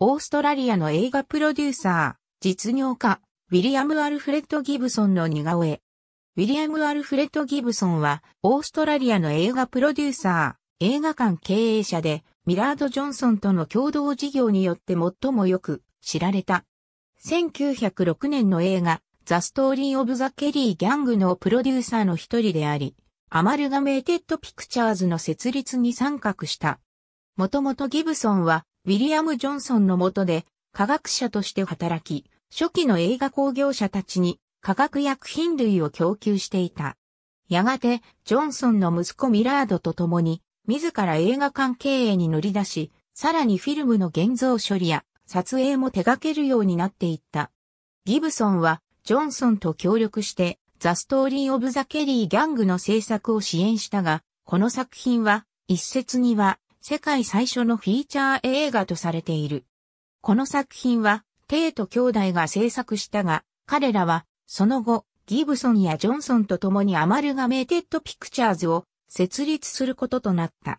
オーストラリアの映画プロデューサー、実業家、ウィリアム・アルフレッド・ギブソンの似顔絵。ウィリアム・アルフレッド・ギブソンは、オーストラリアの映画プロデューサー、映画館経営者で、ミラード・ジョンソンとの共同事業によって最もよく知られた。1906年の映画、ザ・ストーリー・オブ・ザ・ケリー・ギャングのプロデューサーの一人であり、アマルガメーテッド・ピクチャーズの設立に参画した。もともとギブソンはウィリアム・ジョンソンの下で科学者として働き、初期の映画工業者たちに化学薬品類を供給していた。やがて、ジョンソンの息子ミラードと共に、自ら映画館経営に乗り出し、さらにフィルムの現像処理や撮影も手掛けるようになっていった。ギブソンは、ジョンソンと協力して、ザ・ストーリー・オブ・ザ・ケリー・ギャングの制作を支援したが、この作品は、一説には、世界最初のフィーチャー映画とされている。この作品は、テイト兄弟が制作したが、彼らは、その後、ギブソンやジョンソンと共にアマルガメーテッドピクチャーズを設立することとなった。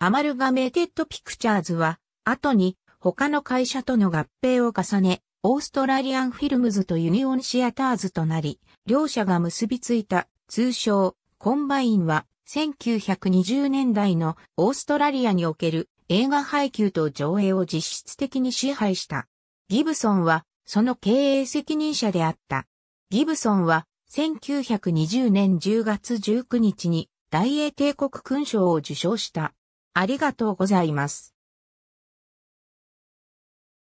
アマルガメーテッドピクチャーズは、後に他の会社との合併を重ね、オーストラリアンフィルムズとユニオンシアターズとなり、両者が結びついた通称コンバインは1920年代のオーストラリアにおける映画配給と上映を実質的に支配した。ギブソンはその経営責任者であった。ギブソンは1920年10月19日に大英帝国勲章を受章した。ありがとうございます。